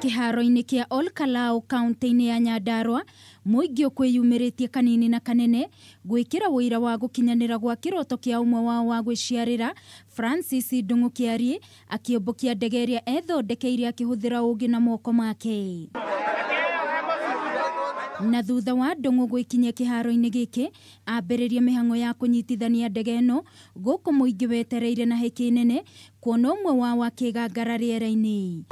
kiharo-inĩ kĩa olkalau kaunti-inĩ ya nyandarua mũingĩ ũkwĩyumĩrĩtie kanini na kanene gwĩkĩra wũira wa gũkinyanĩra gwa kĩroto kĩa ũmwe wao wa gwĩciarĩra francis ndung'u kĩarie akĩũmbũkia ndege ĩrĩa ethondekeire akĩhũthĩra ũũgĩ na moko make na thutha wa ndũng'ũ gwĩkinyia kĩharo-inĩ gĩkĩ ambĩrĩria mĩhang'o ya kũnyitithania ndege ĩno gũkũ mũingĩ wetereire na hĩkĩ nene kuona ũmwe wao akĩgangara rĩera-inĩ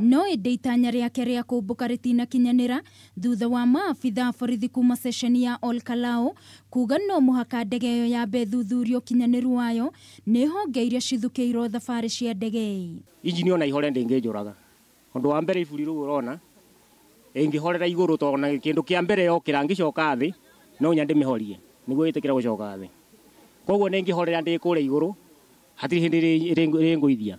no ĩndĩ itanya rĩake rĩa kũmbũka rĩtinakinyanĩra thutha wa maabitha a borithi kuma ceceni ya Olkalau kuga no mũhaka ndege ĩyo yambe thuthurio ũkinyanĩru wayo nĩ honge iria cithukĩirwo thabarĩ cia ndege injini ona ihore raga ũndũ wa mbere iburi rĩu ũrona ĩngĩhorera igũrũ to ona kĩndũ kĩa mbere yokĩra ngĩcoka thĩ no nya ndĩmĩhorie nĩguo ĩtĩkĩre gũcoka thĩ koguo nĩngĩhorera ndĩ kũrĩa igũrũ hatirĩ hĩndĩ ĩrĩngũithia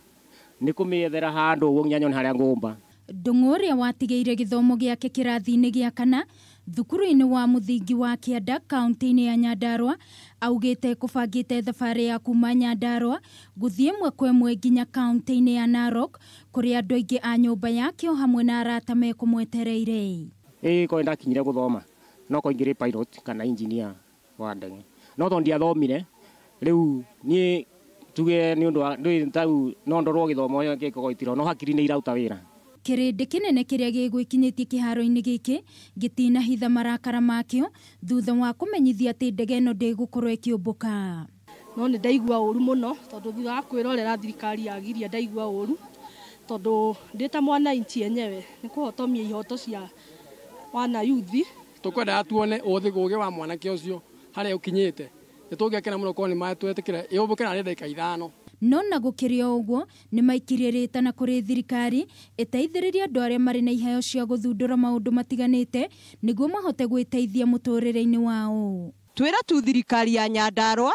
nä kå mä ethera handå å gå nyanyo nä harä a ngå mba ndång'å å rä a watigäire gä thomo kä rathi-inä gä akana thukuru-inä wa mũthingi wa kĩanda kaunti-inĩ ya nyandarwa nyandarua augĩte kũbangĩte thabarĩ ya kuma nyandarua gũthiĩ mwe mwe nginya kaunti-inĩ ya narok kũrĩa andũ aingĩ a nyũmba yake o hamwe na arata mekũmwetereire ĩĩ koĩ ndakinyire gũthoma no koingĩrĩ pilot kana engineer wa ndege no tondũ ndiathomire rĩu niĩ tuge nä å ndå tau no ndorwo gä thomo gä kogo no hakiri ni irauta wä ra kĩrĩndĩ kĩnene kĩrĩa kiharo-ini giki gitina hitha marakara makĩo thutha wa kumenyithia atĩ ndege ĩno ndĩgũkorwo ĩkĩũmbũka no ni ndaigua uru muno tondu thutha wa kwirorera thirikari yagiria ndaigua uru tondu ndĩ ta mwananchi enyewe ni kuhotomia ihoto cia wana yuthi tũkwendaga tuone uthi guge wa mwanake ũcio harĩa ũkinyĩte nitungekena muno korwo nimatwetikire iumbukena ni ndagika ithano no na gukiri o uguo ni maikirie rita na kuri thirikari iteithiririe andu aria mari na iheo cia guthundura maundu matiganite niguo mahote gwiteithia muturire-ini wao twira tu thirikari ya nyandarua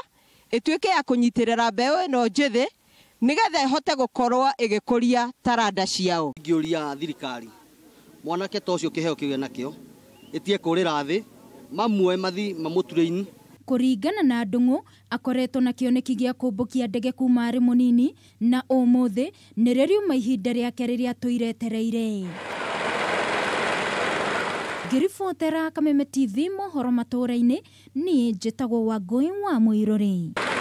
ituike ya kunyitirira mbeu ino njithi nigetha ihote gukorwo igikuria taranda ciao ngiuria thirikari mwanake ta ucio kiheo kigie nakio itie kurira thi mamue mathi mamuture-ini kuringana na ndungu akoretwo na kĩoneki gĩa kũmbũkia ndege kuma arĩ mũnini na ũmũthĩ nĩrĩ riuma ihinda rĩake rĩrĩa tũiretereire ngĩribotera kameme tv mohoro matũra-inĩ niĩ njĩtagwo wangũi wa mũirũrĩ